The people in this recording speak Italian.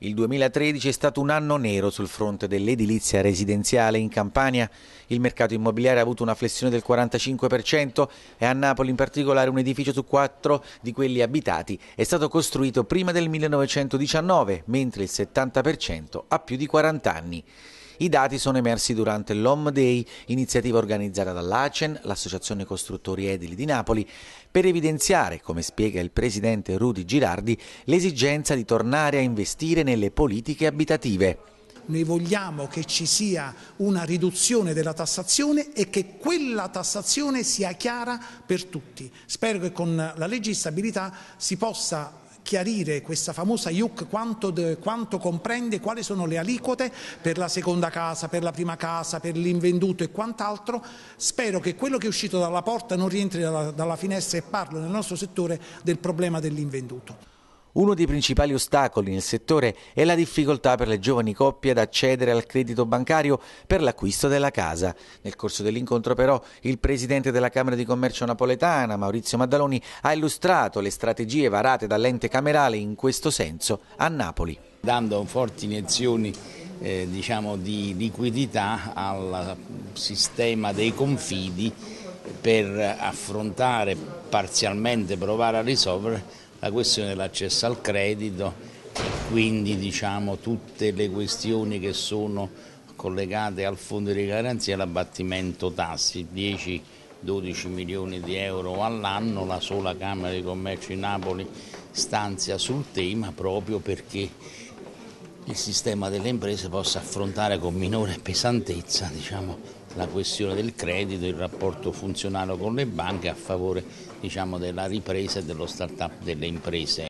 Il 2013 è stato un anno nero sul fronte dell'edilizia residenziale in Campania. Il mercato immobiliare ha avuto una flessione del 45% e a Napoli in particolare un edificio su quattro di quelli abitati è stato costruito prima del 1919, mentre il 70% ha più di 40 anni. I dati sono emersi durante l'Home Day, iniziativa organizzata dall'ACEN, l'Associazione Costruttori Edili di Napoli, per evidenziare, come spiega il presidente Rudi Girardi, l'esigenza di tornare a investire nelle politiche abitative noi vogliamo che ci sia una riduzione della tassazione e che quella tassazione sia chiara per tutti. Spero che con la legge di stabilità si possa chiarire questa famosa IUC quanto, quanto comprende, quali sono le aliquote per la seconda casa, per la prima casa, per l'invenduto e quant'altro. Spero che quello che è uscito dalla porta non rientri dalla, dalla finestra e parlo nel nostro settore del problema dell'invenduto. Uno dei principali ostacoli nel settore è la difficoltà per le giovani coppie ad accedere al credito bancario per l'acquisto della casa. Nel corso dell'incontro però il presidente della Camera di Commercio napoletana, Maurizio Maddaloni, ha illustrato le strategie varate dall'ente camerale in questo senso a Napoli. Dando forti iniezioni eh, diciamo, di liquidità al sistema dei confidi per affrontare, parzialmente provare a risolvere la questione dell'accesso al credito e quindi diciamo, tutte le questioni che sono collegate al fondo di garanzia e l'abbattimento tassi, 10-12 milioni di euro all'anno, la sola Camera di Commercio di Napoli stanzia sul tema proprio perché il sistema delle imprese possa affrontare con minore pesantezza diciamo, la questione del credito, il rapporto funzionale con le banche a favore diciamo, della ripresa e dello start-up delle imprese.